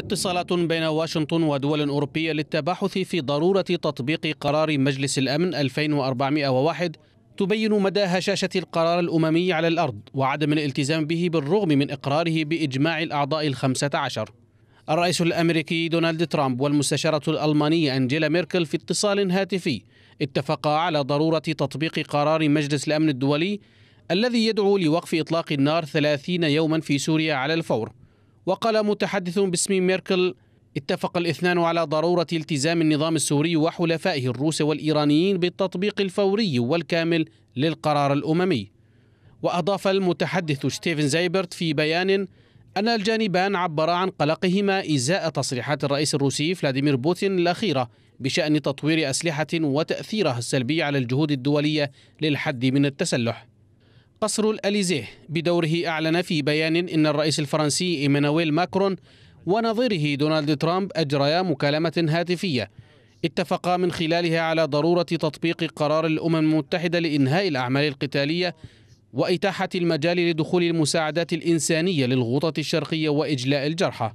اتصالات بين واشنطن ودول أوروبية للتباحث في ضرورة تطبيق قرار مجلس الأمن 2401 تبين مدى هشاشة القرار الأممي على الأرض وعدم الالتزام به بالرغم من إقراره بإجماع الأعضاء الخمسة عشر الرئيس الأمريكي دونالد ترامب والمستشارة الألمانية أنجيلا ميركل في اتصال هاتفي اتفقا على ضرورة تطبيق قرار مجلس الأمن الدولي الذي يدعو لوقف إطلاق النار 30 يوما في سوريا على الفور وقال متحدث باسم ميركل اتفق الاثنان على ضرورة التزام النظام السوري وحلفائه الروس والإيرانيين بالتطبيق الفوري والكامل للقرار الأممي وأضاف المتحدث ستيفن زايبرت في بيان أن الجانبان عبرا عن قلقهما إزاء تصريحات الرئيس الروسي فلاديمير بوتين الأخيرة بشأن تطوير أسلحة وتأثيرها السلبي على الجهود الدولية للحد من التسلح قصر الأليزيه بدوره أعلن في بيان إن الرئيس الفرنسي إيمانويل ماكرون ونظيره دونالد ترامب أجريا مكالمة هاتفية اتفقا من خلالها على ضرورة تطبيق قرار الأمم المتحدة لإنهاء الأعمال القتالية وإتاحة المجال لدخول المساعدات الإنسانية للغوطة الشرقية وإجلاء الجرحى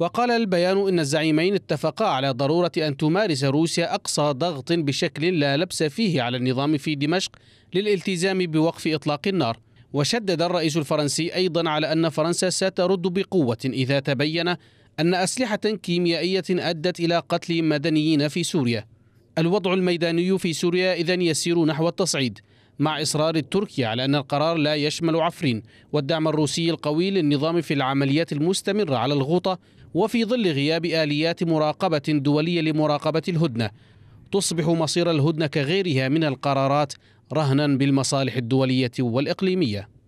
وقال البيان إن الزعيمين اتفقا على ضرورة أن تمارس روسيا أقصى ضغط بشكل لا لبس فيه على النظام في دمشق للالتزام بوقف إطلاق النار وشدد الرئيس الفرنسي أيضا على أن فرنسا سترد بقوة إذا تبين أن أسلحة كيميائية أدت إلى قتل مدنيين في سوريا الوضع الميداني في سوريا إذا يسير نحو التصعيد مع إصرار تركيا على أن القرار لا يشمل عفرين والدعم الروسي القوي للنظام في العمليات المستمرة على الغوطة وفي ظل غياب آليات مراقبة دولية لمراقبة الهدنة تصبح مصير الهدنة كغيرها من القرارات رهنا بالمصالح الدولية والإقليمية